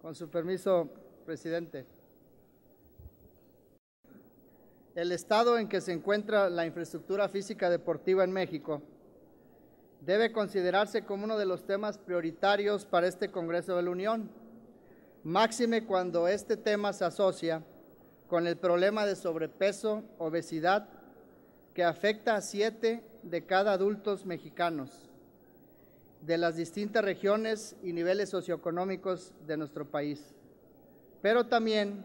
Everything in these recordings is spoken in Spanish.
Con su permiso, presidente. El estado en que se encuentra la infraestructura física deportiva en México debe considerarse como uno de los temas prioritarios para este Congreso de la Unión, máxime cuando este tema se asocia con el problema de sobrepeso, obesidad, que afecta a siete de cada adultos mexicanos de las distintas regiones y niveles socioeconómicos de nuestro país. Pero también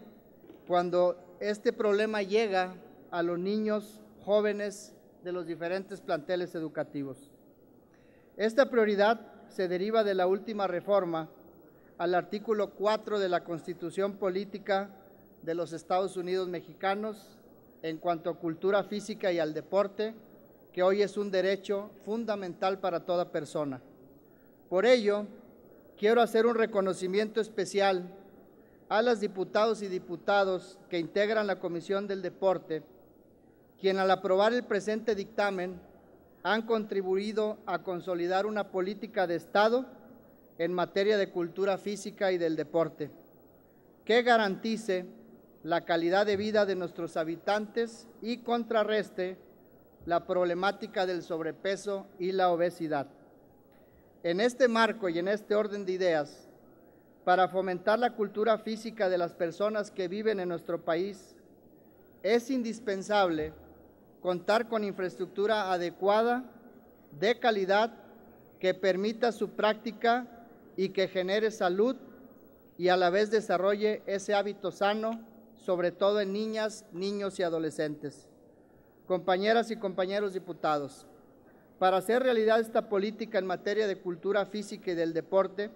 cuando este problema llega a los niños jóvenes de los diferentes planteles educativos. Esta prioridad se deriva de la última reforma al artículo 4 de la Constitución Política de los Estados Unidos Mexicanos en cuanto a cultura física y al deporte, que hoy es un derecho fundamental para toda persona. Por ello, quiero hacer un reconocimiento especial a las diputados y diputados que integran la Comisión del Deporte, quien al aprobar el presente dictamen han contribuido a consolidar una política de Estado en materia de cultura física y del deporte, que garantice la calidad de vida de nuestros habitantes y contrarreste la problemática del sobrepeso y la obesidad. En este marco y en este orden de ideas, para fomentar la cultura física de las personas que viven en nuestro país, es indispensable contar con infraestructura adecuada, de calidad, que permita su práctica y que genere salud y a la vez desarrolle ese hábito sano, sobre todo en niñas, niños y adolescentes. Compañeras y compañeros diputados, para hacer realidad esta política en materia de cultura física y del deporte,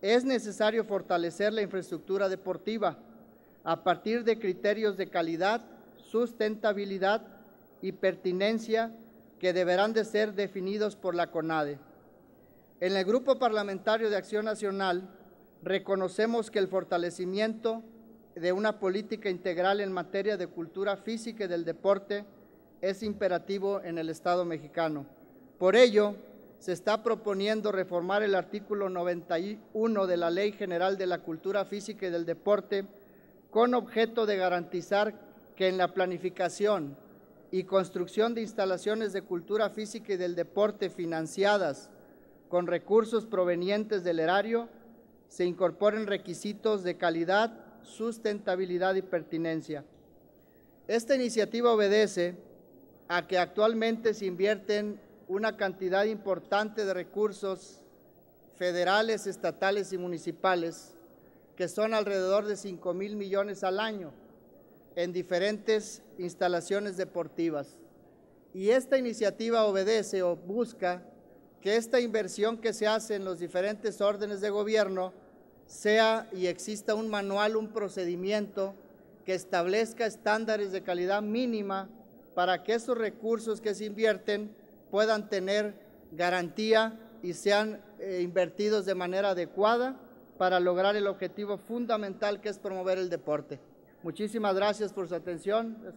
es necesario fortalecer la infraestructura deportiva a partir de criterios de calidad, sustentabilidad y pertinencia que deberán de ser definidos por la CONADE. En el Grupo Parlamentario de Acción Nacional reconocemos que el fortalecimiento de una política integral en materia de cultura física y del deporte es imperativo en el Estado mexicano. Por ello, se está proponiendo reformar el artículo 91 de la Ley General de la Cultura Física y del Deporte con objeto de garantizar que en la planificación y construcción de instalaciones de cultura física y del deporte financiadas con recursos provenientes del erario, se incorporen requisitos de calidad, sustentabilidad y pertinencia. Esta iniciativa obedece a que actualmente se invierten una cantidad importante de recursos federales, estatales y municipales, que son alrededor de 5 mil millones al año en diferentes instalaciones deportivas. Y esta iniciativa obedece o busca que esta inversión que se hace en los diferentes órdenes de gobierno sea y exista un manual, un procedimiento que establezca estándares de calidad mínima para que esos recursos que se invierten puedan tener garantía y sean eh, invertidos de manera adecuada para lograr el objetivo fundamental que es promover el deporte. Muchísimas gracias por su atención.